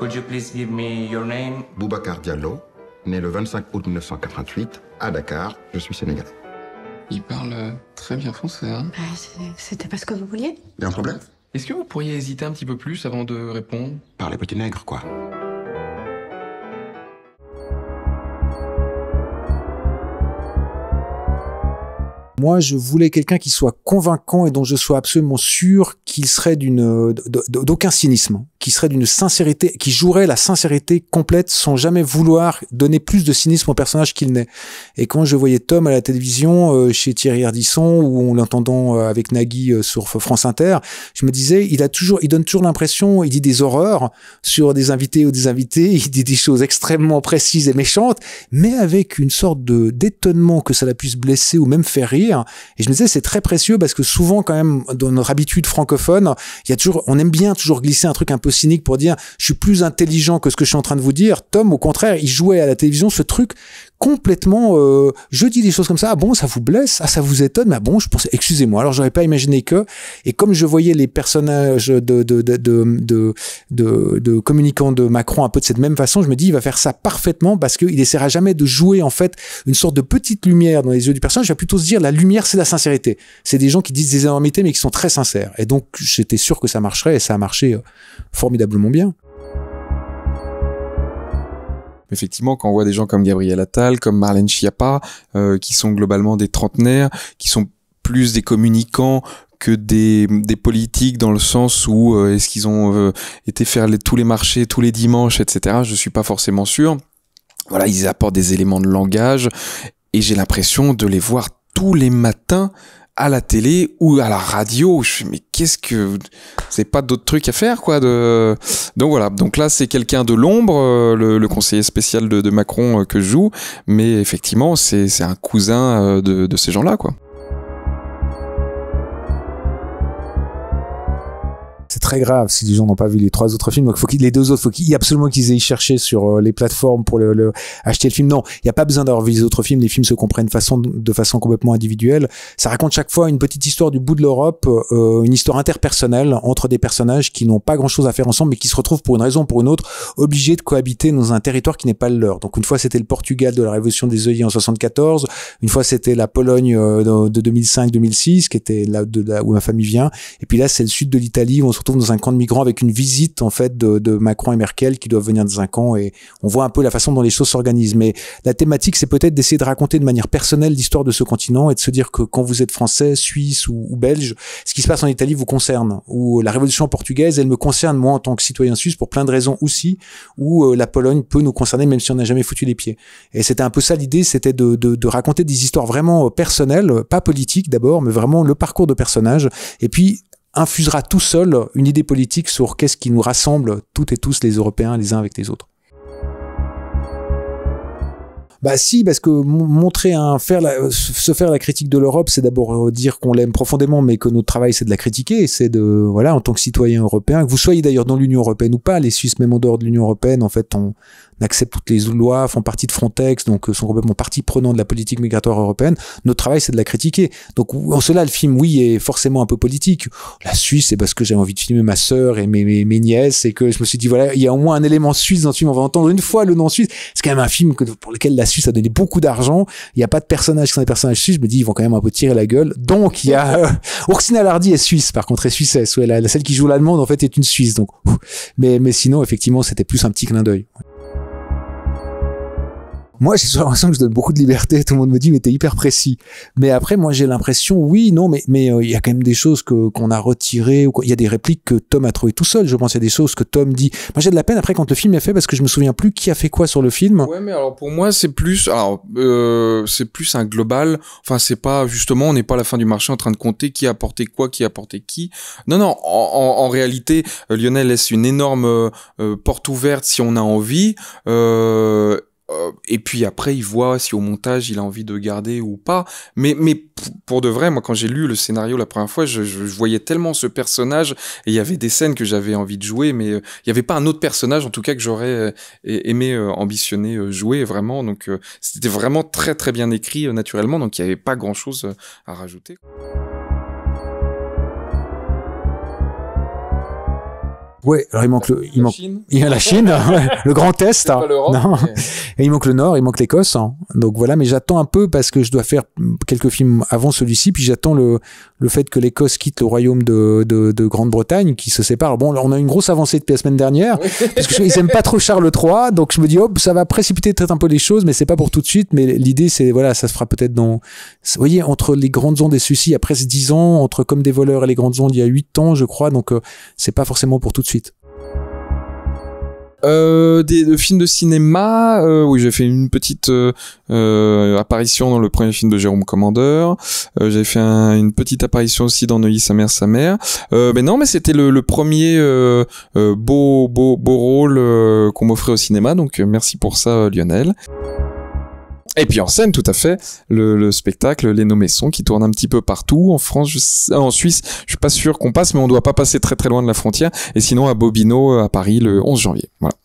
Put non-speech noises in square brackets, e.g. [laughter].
Could you please give me your name? Boubacar Diallo, né le 25 août 1988 à Dakar. Je suis sénégalais. Il parle très bien français. Hein bah, C'était pas ce que vous vouliez. Il y a un problème Est-ce que vous pourriez hésiter un petit peu plus avant de répondre Par les petits nègres, quoi. Moi, je voulais quelqu'un qui soit convaincant et dont je sois absolument sûr qu'il serait euh, d'aucun cynisme, qui serait d'une sincérité, qui jouerait la sincérité complète sans jamais vouloir donner plus de cynisme au personnage qu'il n'est. Et quand je voyais Tom à la télévision euh, chez Thierry Ardisson ou en l'entendant euh, avec Nagui euh, sur France Inter, je me disais, il a toujours, il donne toujours l'impression, il dit des horreurs sur des invités ou des invités, [laughs] il dit des choses extrêmement précises et méchantes, mais avec une sorte de d'étonnement que ça la puisse blesser ou même faire rire. Et je me disais, c'est très précieux parce que souvent quand même dans notre habitude francophone, il y a toujours, on aime bien toujours glisser un truc un peu cynique pour dire je suis plus intelligent que ce que je suis en train de vous dire. Tom, au contraire, il jouait à la télévision ce truc complètement. Euh, je dis des choses comme ça. Ah bon, ça vous blesse Ah, ça vous étonne Mais ah bon, je pense Excusez-moi. Alors, j'aurais pas imaginé que. Et comme je voyais les personnages de de, de de de, communicants de Macron un peu de cette même façon, je me dis il va faire ça parfaitement parce qu'il essaiera jamais de jouer en fait une sorte de petite lumière dans les yeux du personnage. je vais plutôt se dire la lumière, c'est la sincérité. C'est des gens qui disent des énormités mais qui sont très sincères. Et donc, j'étais sûr que ça marcherait et ça a marché euh, formidablement bien. Effectivement, quand on voit des gens comme Gabriel Attal, comme Marlène Schiappa, euh, qui sont globalement des trentenaires, qui sont plus des communicants que des, politiques dans le sens où euh, est-ce qu'ils ont euh, été faire tous les marchés tous les dimanches, etc. Je suis pas forcément sûr. Voilà, ils apportent des éléments de langage et j'ai l'impression de les voir tous les matins à la télé ou à la radio. Je mais qu'est-ce que c'est pas d'autres trucs à faire quoi de donc voilà donc là c'est quelqu'un de l'ombre euh, le, conseiller spécial de, Macron euh, que je joue mais effectivement c'est un cousin euh, de, de ces gens là quoi très grave si les gens n'ont pas vu les trois autres films. Donc, faut que les deux autres, faut a absolument qu'ils aient cherché sur euh, les plateformes pour le, acheter le film. Non, il n'y a pas besoin d'avoir vu les autres films. Les films se comprennent façon, de façon complètement individuelle. Ça raconte chaque fois une petite histoire du bout de l'Europe, euh, une histoire interpersonnelle entre des personnages qui n'ont pas grand-chose à faire ensemble, mais qui se retrouvent pour une raison ou pour une autre obligés de cohabiter dans un territoire qui n'est pas le leur. Donc, une fois c'était le Portugal de la Révolution des œillets en 74, une fois c'était la Pologne euh, de 2005-2006, qui était là de là où ma famille vient, et puis là c'est le sud de l'Italie où on se retrouve dans un camp de migrants avec une visite en fait de, Macron et Merkel qui doivent venir dans un camp et on voit un peu la façon dont les choses s'organisent. Mais la thématique, c'est peut-être d'essayer de raconter de manière personnelle l'histoire de ce continent et de se dire que quand vous êtes français, suisse ou, belge, ce qui se passe en Italie vous concerne. Ou euh, la révolution portugaise, elle me concerne moi en tant que citoyen suisse pour plein de raisons aussi. Ou euh, la Pologne peut nous concerner même si on n'a jamais foutu les pieds. Et c'était un peu ça l'idée, c'était de, de raconter des histoires vraiment euh, personnelles, pas politiques d'abord, mais vraiment le parcours de personnages. Et puis infusera tout seul une idée politique sur qu'est-ce qui nous rassemble toutes et tous les Européens les uns avec les autres. Bah si, parce que montrer un, faire euh, se faire la critique de l'Europe, c'est d'abord euh, dire qu'on l'aime profondément, mais que notre travail c'est de la critiquer, c'est de voilà en tant que citoyen européen, que vous soyez d'ailleurs dans l'Union européenne ou pas, les Suisses même en dehors de l'Union européenne, en fait, on, acceptent toutes les lois, font partie de Frontex, donc euh, sont complètement partie prenante de la politique migratoire européenne. Notre travail, c'est de la critiquer. Donc en cela, le film, oui, est forcément un peu politique. La Suisse, c'est parce que j'avais envie de filmer ma sœur et mes, mes, nièces, et que je me suis dit, voilà, il y a au moins un élément suisse dans le film, on va entendre une fois le nom suisse. C'est quand même un film pour lequel la Suisse a donné beaucoup d'argent. Il n'y a pas de personnages qui sont des personnages suisses, je me dis, ils vont quand même un peu tirer la gueule. Donc il y a... Euh, Ursina [laughs] Lardi est suisse, par contre, est suissesse. la, celle qui joue l'allemande, en fait, est une suisse. Donc, mais, mais sinon, effectivement, c'était plus un petit clin d'œil. Moi, j'ai l'impression que je donne beaucoup de liberté. Tout le monde me dit, mais t'es hyper précis. Mais après, moi, j'ai l'impression, oui, non, mais mais euh, il y a quand même des choses que qu'on a retirées. Ou il y a des répliques que Tom a trouvées tout seul. Je pense il y a des choses que Tom dit. Moi, j'ai de la peine après quand le film est fait parce que je me souviens plus qui a fait quoi sur le film. Ouais, mais alors pour moi, c'est plus, alors euh, c'est plus un global. Enfin, c'est pas justement, on n'est pas à la fin du marché en train de compter qui a apporté quoi, qui a apporté qui. Non, non. En, en, réalité, euh, Lionel laisse une énorme porte ouverte si on a envie. Euh, euh, et puis après, il voit si au montage il a envie de garder ou pas. Mais, pour de vrai, moi quand j'ai lu le scénario la première fois, je, voyais tellement ce personnage et il y avait des scènes que j'avais envie de jouer, mais euh, il n'y avait pas un autre personnage en tout cas que j'aurais euh, aimé ambitionner jouer vraiment. Donc c'était vraiment très très bien écrit naturellement, donc il n'y avait pas grand chose à rajouter. Ouais, il manque le, il manque, il y a la Chine, hein, [laughs] le Grand Est, hein. non. et il manque le Nord, il manque l'Écosse, hein. donc voilà. Mais j'attends un peu parce que je dois faire quelques films avant celui-ci, puis j'attends le le fait que l'Écosse quitte le royaume de, de, Grande-Bretagne, qui se sépare. Bon, on a une grosse avancée depuis la semaine dernière parce qu'ils aiment pas trop Charles III, donc je me dis hop, ça va précipiter peut-être un peu les choses, mais c'est pas pour tout de suite. Mais l'idée, c'est voilà, ça se fera peut-être dans, vous voyez, entre les grandes ondes et celui-ci, il y dix ans, entre comme des voleurs et les grandes ondes, il y a 8 ans, je crois, donc euh, c'est pas forcément pour tout de suite. Euh, des, films de cinéma, euh, oui, j'ai fait une petite euh, euh apparition dans le premier film de Jérôme Commander. Euh, j'ai fait une petite apparition aussi dans Neuilly, sa mère, sa mère. Euh, mais non, mais c'était le, le, premier beau, beau, beau rôle qu'on m'offrait au cinéma, donc merci pour ça, Lionel. Et puis en scène, tout à fait, le, spectacle Les sont qui tournent un petit peu partout en France, je, euh, en Suisse. Je suis pas sûr qu'on passe, mais on doit pas passer très très loin de la frontière. Et sinon à Bobino, euh, à Paris, le 11 janvier. Voilà.